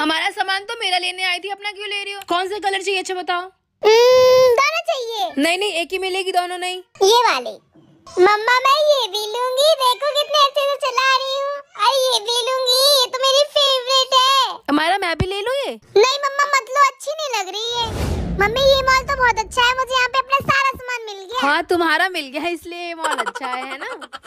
हमारा सामान तो मेरा लेने आई थी अपना क्यों ले रही हो कौन सा कलर चाहिए अच्छा बताओ हम्म, दोनों चाहिए नहीं नहीं एक ही मिलेगी दोनों नहीं ये वाले मम्मा मैं ये भी लूंगी देखो कितने अच्छे से चला रही हूँ और ये भी लूंगी ये तो मेरी फेवरेट है हमारा मैं भी ले लू ये नहीं मम्मा मतलब अच्छी नहीं लग रही है मम्मी ये मॉल तो बहुत अच्छा है मुझे यहाँ पे अपना सारा सामान मिल गया हाँ तुम्हारा मिल गया इसलिए ये मॉल अच्छा है ना